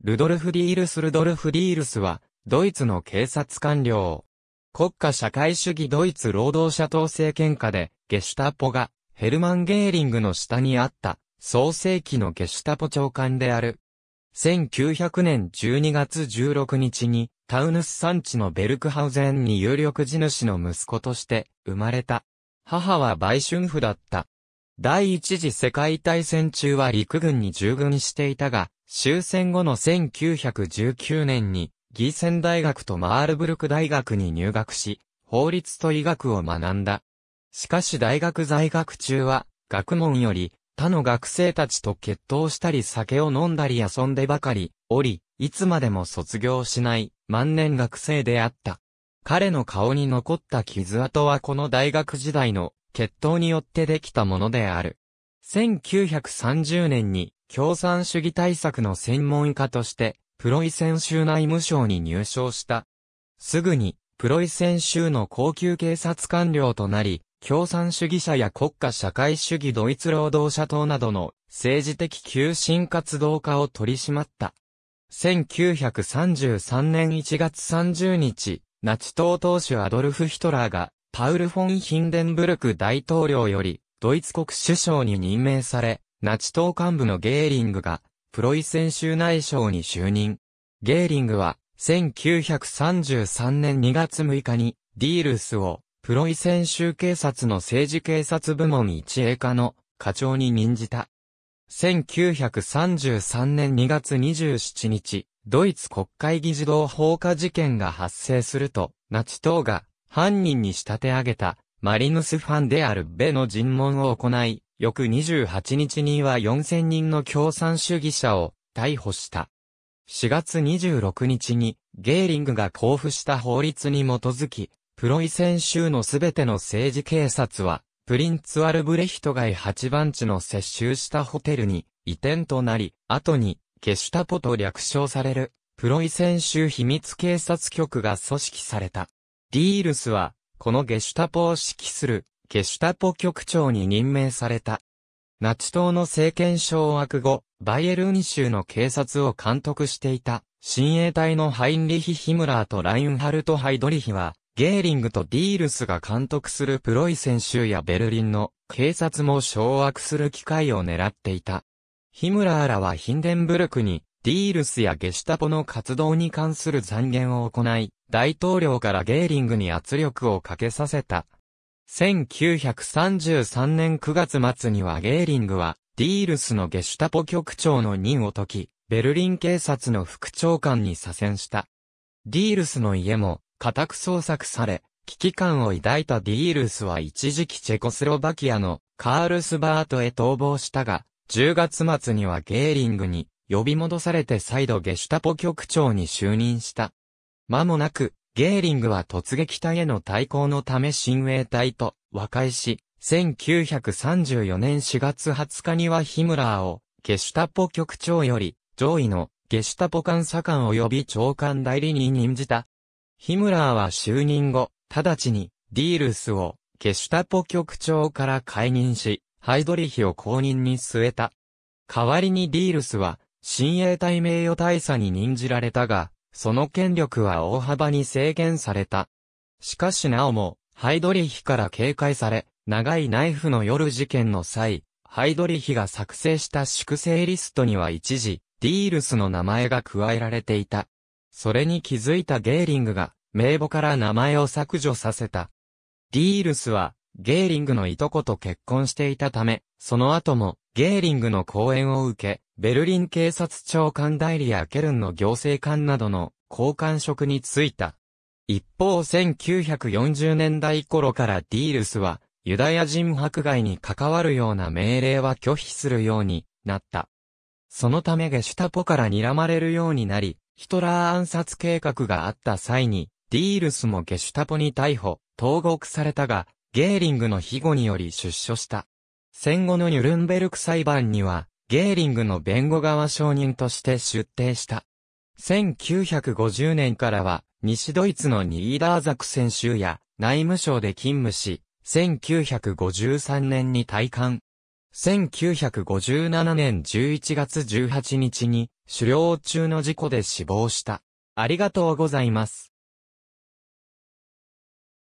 ルドルフ・ディールス・ルドルフ・ディールスは、ドイツの警察官僚。国家社会主義ドイツ労働者党政権下で、ゲシュタポが、ヘルマン・ゲーリングの下にあった、創世紀のゲシュタポ長官である。1900年12月16日に、タウヌス山地のベルクハウゼンに有力地主の息子として生まれた。母は売春婦だった。第一次世界大戦中は陸軍に従軍していたが、終戦後の1919年に、ギーセン大学とマールブルク大学に入学し、法律と医学を学んだ。しかし大学在学中は、学問より、他の学生たちと決闘したり酒を飲んだり遊んでばかり、おり、いつまでも卒業しない万年学生であった。彼の顔に残った傷跡はこの大学時代の決闘によってできたものである。1930年に共産主義対策の専門家として、プロイセン州内務省に入省した。すぐに、プロイセン州の高級警察官僚となり、共産主義者や国家社会主義ドイツ労働者党などの政治的求心活動家を取り締まった。1933年1月30日、ナチ党党首アドルフ・ヒトラーが、パウル・フォン・ヒンデンブルク大統領より、ドイツ国首相に任命され、ナチ党幹部のゲーリングが、プロイセン州内相に就任。ゲーリングは、1933年2月6日に、ディールスを、プロイセン州警察の政治警察部門一栄課の課長に任じた。1933年2月27日、ドイツ国会議事堂放火事件が発生すると、ナチ党が犯人に仕立て上げたマリヌス・ファンである・ベの尋問を行い、翌28日には4000人の共産主義者を逮捕した。4月26日に、ゲーリングが交付した法律に基づき、プロイセン州のすべての政治警察は、プリンツアルブレヒト街8番地の接収したホテルに移転となり、後に、ゲシュタポと略称される、プロイセン州秘密警察局が組織された。ディールスは、このゲシュタポを指揮するゲシュタポ局長に任命された。ナチ党の政権掌握後、バイエルン州の警察を監督していた、親衛隊のハインリヒ・ヒムラーとラインハルト・ハイドリヒは、ゲーリングとディールスが監督するプロイセン州やベルリンの警察も掌握する機会を狙っていた。ヒムラーらはヒンデンブルクに、ディールスやゲシュタポの活動に関する残言を行い、大統領からゲーリングに圧力をかけさせた。1933年9月末にはゲーリングは、ディールスのゲシュタポ局長の任を解き、ベルリン警察の副長官に左遷した。ディールスの家も、家宅捜索され、危機感を抱いたディールスは一時期チェコスロバキアのカールスバートへ逃亡したが、10月末にはゲーリングに呼び戻されて再度ゲシュタポ局長に就任した。間もなく、ゲーリングは突撃隊への対抗のため親衛隊と和解し、1934年4月20日にはヒムラーを、ゲシュタポ局長より、上位の、ゲシュタポ監査官及び長官代理に任じた。ヒムラーは就任後、直ちに、ディールスを、ゲシュタポ局長から解任し、ハイドリヒを公認に据えた。代わりにディールスは、親衛隊名誉大佐に任じられたが、その権力は大幅に制限された。しかしなおも、ハイドリヒから警戒され、長いナイフの夜事件の際、ハイドリヒが作成した粛清リストには一時、ディールスの名前が加えられていた。それに気づいたゲーリングが、名簿から名前を削除させた。ディールスは、ゲーリングのいとこと結婚していたため、その後も、ゲーリングの講演を受け、ベルリン警察庁官代理やケルンの行政官などの交換職に就いた。一方1940年代頃からディールスは、ユダヤ人迫害に関わるような命令は拒否するようになった。そのためゲシュタポから睨まれるようになり、ヒトラー暗殺計画があった際に、ディールスもゲシュタポに逮捕、投獄されたが、ゲーリングの庇護により出所した。戦後のニュルンベルク裁判には、ゲーリングの弁護側証人として出廷した。1950年からは、西ドイツのニーダーザク選手や内務省で勤務し、1953年に退官。1957年11月18日に、狩猟中の事故で死亡した。ありがとうございます。